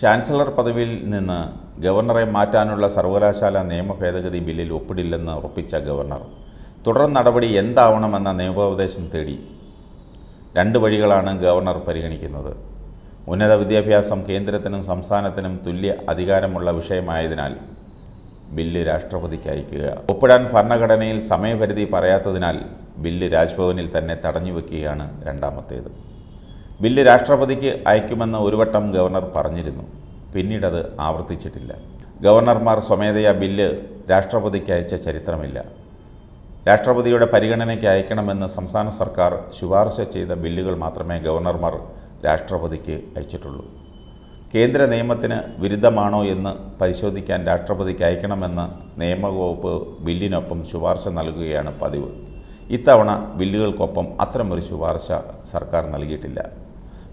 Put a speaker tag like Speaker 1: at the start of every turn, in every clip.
Speaker 1: chancellor പദവിയിൽ നിന്ന് ഗവർണറെ മാറ്റാനുള്ള സർവകലാശാല നിയമ ഭേദഗതി ബില്ലിൽ ഒപ്പിടില്ലെന്ന് ഉറപ്പിച്ച ഗവർണർ തുടർ നടപടി എന്താവണമെന്ന നിയമോപദേശം തേടി രണ്ട് വഴികളാണ് ഗവർണർ പരിഗണിക്കുന്നത് ഉന്നത വിദ്യാഭ്യാസം കേന്ദ്രത്തിനും സംസ്ഥാനത്തിനും തുല്യ അധികാരമുള്ള വിഷയമായതിനാൽ ബില്ല് രാഷ്ട്രപതിക്ക് അയക്കുക ഒപ്പിടാൻ ഭരണഘടനയിൽ സമയപരിധി പറയാത്തതിനാൽ ബില്ല് രാജ്ഭവനിൽ തന്നെ തടഞ്ഞു വെക്കുകയാണ് രണ്ടാമത്തേത് ബില്ല് രാഷ്ട്രപതിക്ക് അയക്കുമെന്ന് ഒരു വട്ടം ഗവർണർ പറഞ്ഞിരുന്നു പിന്നീടത് ആവർത്തിച്ചിട്ടില്ല ഗവർണർമാർ സ്വമേധയാ ബില്ല് രാഷ്ട്രപതിക്ക് അയച്ച ചരിത്രമില്ല രാഷ്ട്രപതിയുടെ പരിഗണനയ്ക്ക് അയക്കണമെന്ന് സംസ്ഥാന സർക്കാർ ശുപാർശ ചെയ്ത ബില്ലുകൾ മാത്രമേ ഗവർണർമാർ രാഷ്ട്രപതിക്ക് അയച്ചിട്ടുള്ളൂ കേന്ദ്ര നിയമത്തിന് വിരുദ്ധമാണോ എന്ന് പരിശോധിക്കാൻ രാഷ്ട്രപതിക്ക് അയക്കണമെന്ന് നിയമവകുപ്പ് ബില്ലിനൊപ്പം ശുപാർശ നൽകുകയാണ് പതിവ് ഇത്തവണ ബില്ലുകൾക്കൊപ്പം അത്തരമൊരു ശുപാർശ സർക്കാർ നൽകിയിട്ടില്ല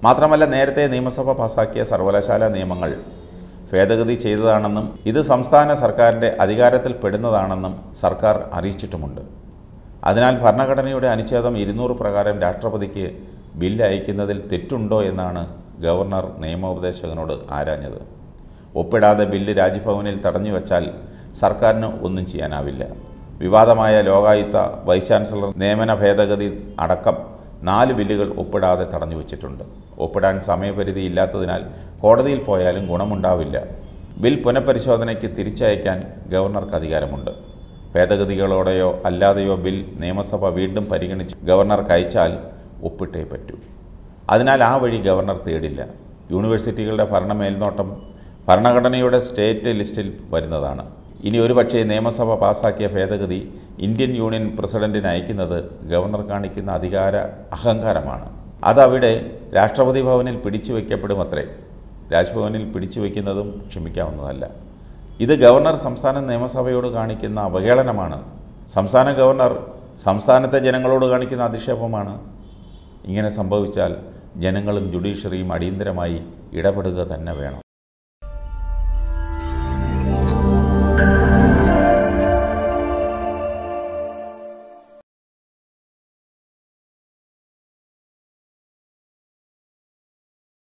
Speaker 1: മാത്രമല്ല നേരത്തെ നിയമസഭ പാസാക്കിയ സർവകലാശാല നിയമങ്ങൾ ഭേദഗതി ചെയ്തതാണെന്നും ഇത് സംസ്ഥാന സർക്കാരിൻ്റെ അധികാരത്തിൽ പെടുന്നതാണെന്നും സർക്കാർ അറിയിച്ചിട്ടുമുണ്ട് അതിനാൽ ഭരണഘടനയുടെ അനുച്ഛേദം ഇരുന്നൂറ് പ്രകാരം രാഷ്ട്രപതിക്ക് ബില്ല് അയക്കുന്നതിൽ തെറ്റുണ്ടോ എന്നാണ് ഗവർണർ നിയമോപദേശകനോട് ആരാഞ്ഞത് ഒപ്പിടാതെ ബില്ല് രാജ്ഭവനിൽ തടഞ്ഞു വച്ചാൽ സർക്കാരിന് ഒന്നും ചെയ്യാനാവില്ല വിവാദമായ ലോകായുക്ത വൈസ് ചാൻസലർ നിയമന ഭേദഗതി അടക്കം നാല് ബില്ലുകൾ ഒപ്പിടാതെ തടഞ്ഞു വച്ചിട്ടുണ്ട് ഒപ്പിടാൻ സമയപരിധി ഇല്ലാത്തതിനാൽ കോടതിയിൽ പോയാലും ഗുണമുണ്ടാവില്ല ബിൽ പുനഃപരിശോധനയ്ക്ക് തിരിച്ചയക്കാൻ ഗവർണർക്ക് അധികാരമുണ്ട് ഭേദഗതികളോടെയോ അല്ലാതെയോ ബിൽ നിയമസഭ വീണ്ടും പരിഗണിച്ച് ഗവർണർക്ക് അയച്ചാൽ ഒപ്പിട്ടേ പറ്റൂ അതിനാൽ ആ വഴി ഗവർണർ തേടില്ല യൂണിവേഴ്സിറ്റികളുടെ ഭരണ മേൽനോട്ടം ഭരണഘടനയുടെ സ്റ്റേറ്റ് ലിസ്റ്റിൽ വരുന്നതാണ് ഇനി ഒരുപക്ഷേ നിയമസഭ പാസാക്കിയ ഭേദഗതി ഇന്ത്യൻ യൂണിയൻ പ്രസിഡന്റിന് അയക്കുന്നത് ഗവർണർ കാണിക്കുന്ന അധികാര അഹങ്കാരമാണ് അതവിടെ രാഷ്ട്രപതി ഭവനിൽ പിടിച്ചു വയ്ക്കപ്പെടും അത്രേ രാജ്ഭവനിൽ പിടിച്ചു വയ്ക്കുന്നതും ക്ഷമിക്കാവുന്നതല്ല ഇത് ഗവർണർ സംസ്ഥാന നിയമസഭയോട് കാണിക്കുന്ന അവഹേളനമാണ് സംസ്ഥാന ഗവർണർ സംസ്ഥാനത്തെ ജനങ്ങളോട് കാണിക്കുന്ന അധിക്ഷേപമാണ് ഇങ്ങനെ സംഭവിച്ചാൽ ജനങ്ങളും ജുഡീഷ്യറിയും അടിയന്തരമായി ഇടപെടുക തന്നെ വേണം